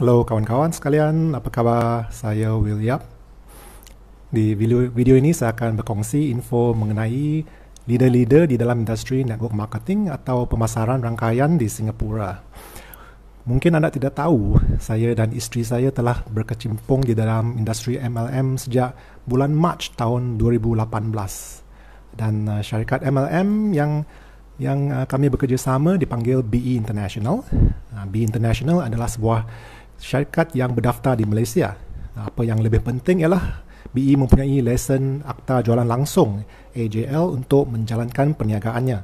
Halo kawan-kawan sekalian, apa kabar? Saya William Di video, video ini saya akan berkongsi info mengenai leader-leader di dalam industri network marketing atau pemasaran rangkaian di Singapura. Mungkin anda tidak tahu, saya dan istri saya telah berkecimpung di dalam industri MLM sejak bulan Mac tahun 2018. Dan uh, syarikat MLM yang yang uh, kami bekerjasama dipanggil BE International. Uh, BE International adalah sebuah syarikat yang berdaftar di Malaysia. Apa yang lebih penting ialah BE mempunyai lesen akta jualan langsung AJL untuk menjalankan perniagaannya.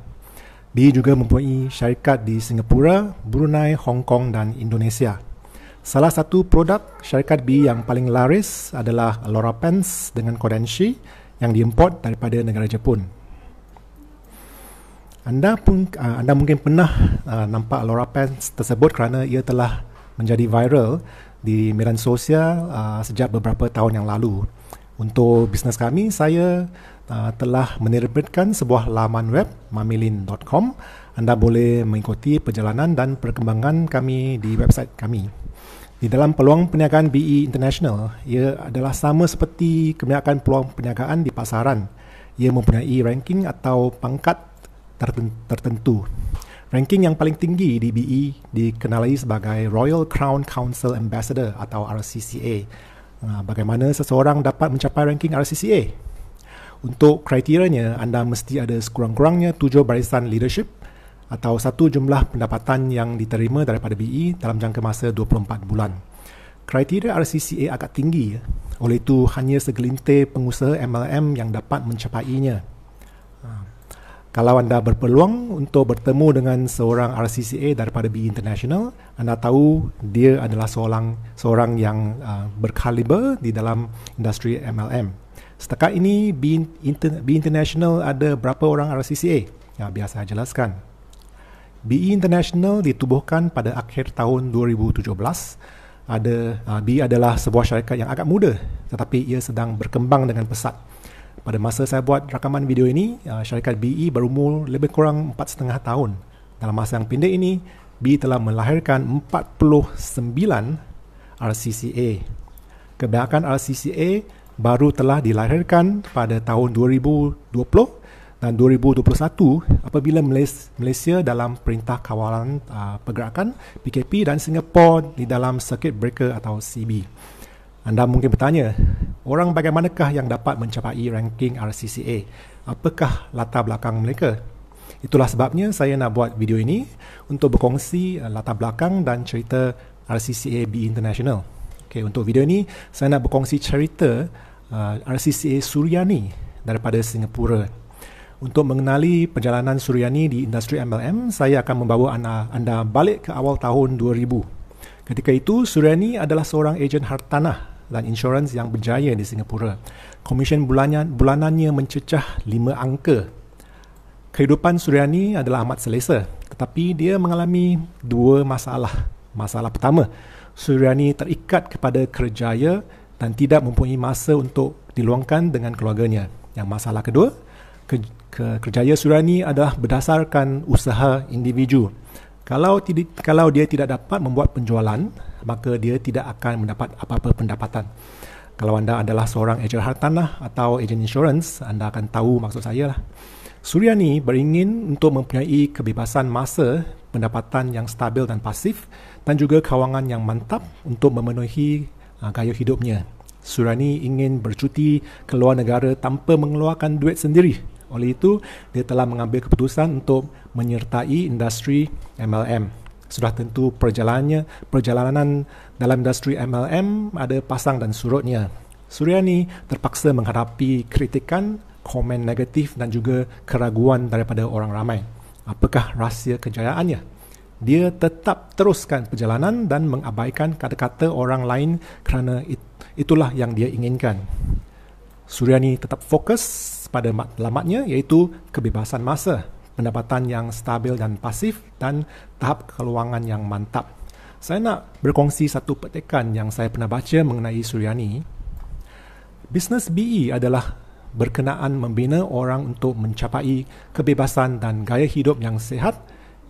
BE juga mempunyai syarikat di Singapura, Brunei, Hong Kong dan Indonesia. Salah satu produk syarikat BE yang paling laris adalah Laura Pants dengan Kodenshi yang diimport daripada negara Jepun. Anda pun ah, anda mungkin pernah ah, nampak Laura Pants tersebut kerana ia telah menjadi viral di medan sosial uh, sejak beberapa tahun yang lalu. Untuk bisnes kami, saya uh, telah menerbitkan sebuah laman web mamilin.com. Anda boleh mengikuti perjalanan dan perkembangan kami di website kami. Di dalam peluang perniagaan BE International, ia adalah sama seperti kebanyakan peluang perniagaan di pasaran. Ia mempunyai ranking atau pangkat tertentu. Ranking yang paling tinggi di BE dikenali sebagai Royal Crown Council Ambassador atau RCCA. Ah, bagaimana seseorang dapat mencapai ranking RCCA? Untuk kriterianya, anda mesti ada sekurang-kurangnya tujuh barisan leadership atau satu jumlah pendapatan yang diterima daripada BE dalam jangka masa 24 bulan. Kriteria RCCA agak tinggi, ya. oleh itu hanya segelintir pengusaha MLM yang dapat mencapainya. Kalau anda berpeluang untuk bertemu dengan seorang RCCA daripada BE International, anda tahu dia adalah seorang seorang yang uh, berkaliber di dalam industri MLM. Setakat ini BE, Inter- BE International ada berapa orang RCCA? Ya, biasa saya jelaskan. BE International ditubuhkan pada akhir tahun 2017. Ada uh, adalah sebuah syarikat yang agak muda tetapi ia sedang berkembang dengan pesat pada masa saya buat rakaman video ini, uh, syarikat BE berumur lebih kurang 4.5 tahun. Dalam masa yang pendek ini, BE telah melahirkan 49 RCCA. Kebanyakan RCCA baru telah dilahirkan pada tahun 2020 dan 2021 apabila Malaysia dalam Perintah Kawalan uh, Pergerakan PKP dan Singapura di dalam Circuit Breaker atau CB. Anda mungkin bertanya, orang bagaimanakah yang dapat mencapai ranking RCCA? Apakah latar belakang mereka? Itulah sebabnya saya nak buat video ini untuk berkongsi eh, latar belakang dan cerita RCCA B International. Okay, untuk video ini, saya nak berkongsi cerita uh, eh, RCCA Suryani daripada Singapura. Untuk mengenali perjalanan Suryani di industri MLM, saya akan membawa anda, anda balik ke awal tahun 2000. Ketika itu, Suryani adalah seorang ejen hartanah dan insurans yang berjaya di Singapura. Komisen bulanan, bulanannya mencecah lima angka. Kehidupan Suryani adalah amat selesa tetapi dia mengalami dua masalah. Masalah pertama, Suryani terikat kepada kerjaya dan tidak mempunyai masa untuk diluangkan dengan keluarganya. Yang masalah kedua, kerjaya Suryani adalah berdasarkan usaha individu. Kalau kalau dia tidak dapat membuat penjualan, maka dia tidak akan mendapat apa-apa pendapatan. Kalau anda adalah seorang ejen hartanah atau ejen insurans, anda akan tahu maksud saya lah. Suriani beringin untuk mempunyai kebebasan masa, pendapatan yang stabil dan pasif dan juga kawangan yang mantap untuk memenuhi uh, gaya hidupnya. Suriani ingin bercuti ke luar negara tanpa mengeluarkan duit sendiri. Oleh itu, dia telah mengambil keputusan untuk menyertai industri MLM sudah tentu perjalanannya perjalanan dalam industri MLM ada pasang dan surutnya. Suryani terpaksa menghadapi kritikan, komen negatif dan juga keraguan daripada orang ramai. Apakah rahsia kejayaannya? Dia tetap teruskan perjalanan dan mengabaikan kata-kata orang lain kerana it, itulah yang dia inginkan. Suryani tetap fokus pada matlamatnya iaitu kebebasan masa pendapatan yang stabil dan pasif, dan tahap keluangan yang mantap. Saya nak berkongsi satu petikan yang saya pernah baca mengenai Suryani. Bisnes BE adalah berkenaan membina orang untuk mencapai kebebasan dan gaya hidup yang sehat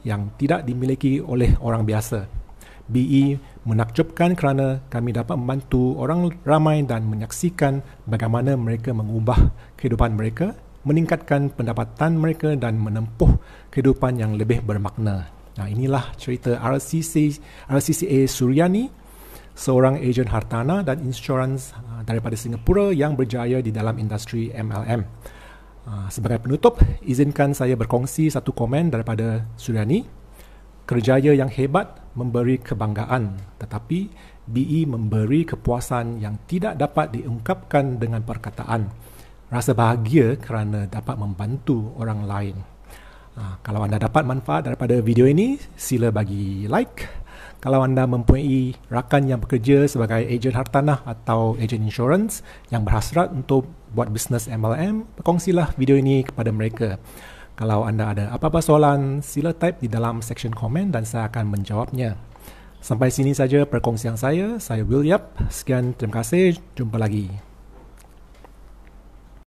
yang tidak dimiliki oleh orang biasa. BE menakjubkan kerana kami dapat membantu orang ramai dan menyaksikan bagaimana mereka mengubah kehidupan mereka meningkatkan pendapatan mereka dan menempuh kehidupan yang lebih bermakna. Nah, inilah cerita RCC RCCA Suryani, seorang ejen hartana dan insurans ah, daripada Singapura yang berjaya di dalam industri MLM. Ah, sebagai penutup, izinkan saya berkongsi satu komen daripada Suryani. Kerjaya yang hebat memberi kebanggaan, tetapi BE memberi kepuasan yang tidak dapat diungkapkan dengan perkataan rasa bahagia kerana dapat membantu orang lain. Ha, kalau anda dapat manfaat daripada video ini, sila bagi like. Kalau anda mempunyai rakan yang bekerja sebagai ejen hartanah atau ejen insurans yang berhasrat untuk buat bisnes MLM, kongsilah video ini kepada mereka. Kalau anda ada apa-apa soalan, sila type di dalam section komen dan saya akan menjawabnya. Sampai sini saja perkongsian saya. Saya Will Yap. Sekian, terima kasih. Jumpa lagi.